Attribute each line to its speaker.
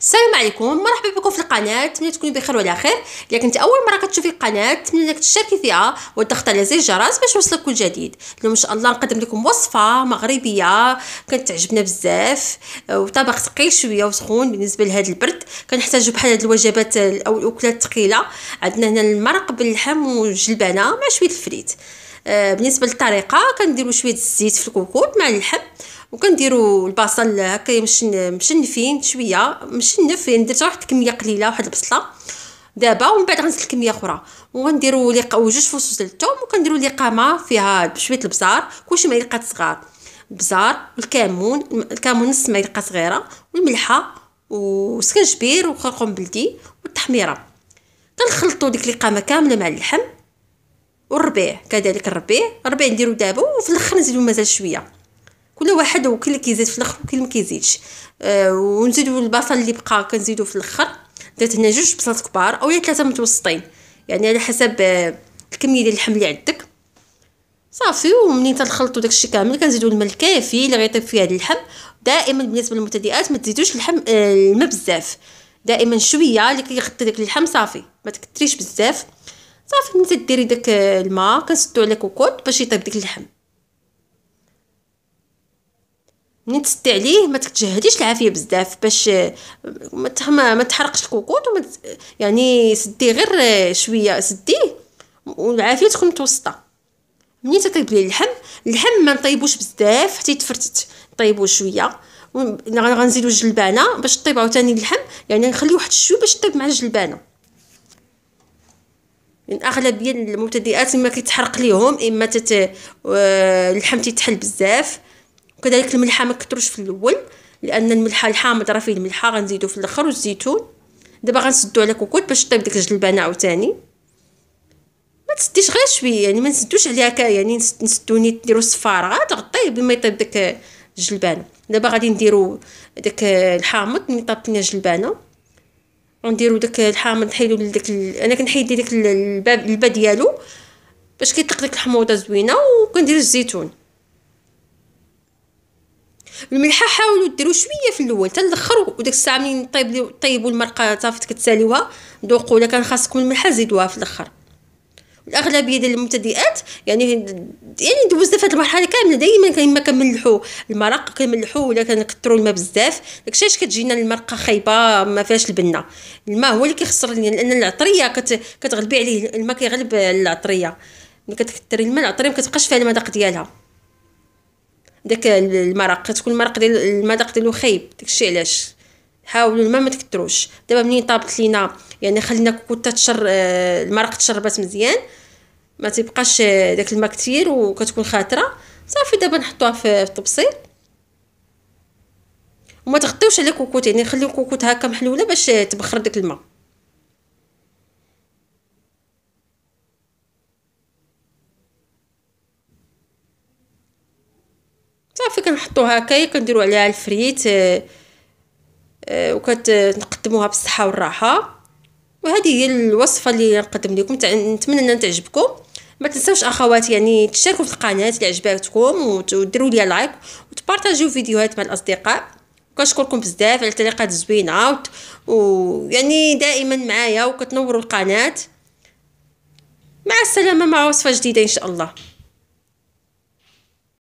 Speaker 1: السلام عليكم مرحبا بكم في القناه نتمنى تكونوا بخير وعلى خير الا كنت اول مره كتشوفي القناه نتمنى انك تشتركي فيها وتضغطي على زر الجرس باش يوصلك كل جديد اليوم ان شاء الله نقدم لكم وصفه مغربيه كتعجبنا بزاف وطبق ثقيل شويه وسخون بالنسبه لهذا البرد كنحتاجو بحال هاد الوجبات او الاكلات الثقيله عندنا هنا المرق باللحم والجلبانه مع شويه الفريت آه، بالنسبه للطريقه كنديروا شويه الزيت في الكوكوط مع اللحم وكنديروا البصل هكا مشنفين شويه مشنف يعني درت واحد الكميه قليله واحد البصله دابا ومن بعد غنزيد كميه اخرى وغنديروا جوج فصوص ديال الثوم وكنديروا لقامه فيها شوية البزار كلشي معلقات صغار البزار والكمون الكمون نص معلقه صغيره والملحه وسكنجبير وخرقوم بلدي والتحميره كنخلطوا ديك ليقامة كامله مع اللحم والربيع كذلك الربيع الربيع نديرو دابا وفي الاخر نزيدو مازال شويه كل واحد وكل اللي كيزيد في الاخر وكل ما كيزيدش آه ونزيدو البصل اللي بقى كنزيدو في الاخر درت هنا جوج بصلات كبار او ثلاثه متوسطين يعني على حسب آه، الكميه ديال اللحم اللي عندك صافي ومنين تنخلطو داكشي كامل كنزيدو الماء الكافي اللي غيطيب فيه هذا اللحم دائما بالنسبه للمبتدئات ما تزيدوش اللحم آه الماء بزاف دائما شويه اللي كيغطي داك اللحم صافي ما تكثريش بزاف صافي ملي ديري داك الماء كنسدو على كوكوط باش يطيب ديك اللحم ملي تسدي عليه ما تجهديش العافيه بزاف باش ما ما تحرقش الكوكوط وما ت... يعني سدي غير شويه سديه والعافيه تكون متوسطه ملي تطيب لي اللحم اللحم ما نطيبوش بزاف حتى يتفرتت طيبو شويه غنزيدو الجلبانه باش طيب عاوتاني اللحم يعني نخليو واحد الشوي باش طيب مع الجلبانه من ديال المبتدئات اما كيتحرق ليهم اما تت آه، اللحم تيتحل بزاف وكذلك الملحه ما كتروش في الاول لان الملحه الحامض راه فيه الملحه غنزيدو في الاخر والزيتون دابا غنسدو على كوكوط باش طيب ديك الجلبانه عاوتاني ما تسديش غير شويه يعني ما نسدوش عليها كا يعني نسدو نيت نديرو الصفاره غير بما يطيب ديك الجلبانه دابا غادي نديرو داك الحامض ملي طابت لينا الجلبانه ونديرو داك الحامض نحيدو داك ال... انا كنحيد داك الباب البا ديالو باش كيطلق ديك الحموضه زوينه وكندير الزيتون الملحه حاولوا ديروا شويه في الاول حتى الاخر وداك الساعه ملي طيب طيبوا المرقه صافي كتساليوها ذوقوا الا كان خاصكم الملحه زيدوها في الاخر الاغلبيه ديال المبتدئات يعني يعني دوزنا في المرحله كامله دائما كما كنملحوا المرق كنملحوا ولا كنكثروا الماء بزاف داكشي كتجينا المرقه خايبه ما فيهاش البنه الماء هو اللي كيخسر لنا لان العطريه كت كتغلبي عليه الماء كيغلب العطريه ملي كتكثري الماء العطريه ما كتبقاش فيها المذاق ديالها داك المرق كتكون المرق ديال المذاق ديالو خايب داكشي علاش حاولوا الماء ما تكثروش دابا منين طابت لينا يعني خلينا كوكوطه تشر آه، المرق تشربات مزيان ما تبقاش آه، داك الماء كثير وكتكون خاطره صافي دابا نحطوها في الطبسيل وما تغطيوش على الكوكوت يعني خليو الكوكوت هكا محلوله باش آه، تبخر داك الماء صافي كنحطوها هكايا كنديرو عليها الفريت وكتقدموها بالصحه والراحه وهذه هي الوصفه اللي نقدم لكم نتمنى انها تعجبكم ما تنساوش اخواتي يعني تشاركوا في القناه اللي عجباتكم وديروا لي لايك وتبارطاجيو فيديوهات مع الاصدقاء كنشكركم بزاف على التعليقات الزوينه و... يعني دائما معايا وكتنوروا القناه مع السلامه مع وصفه جديده ان شاء الله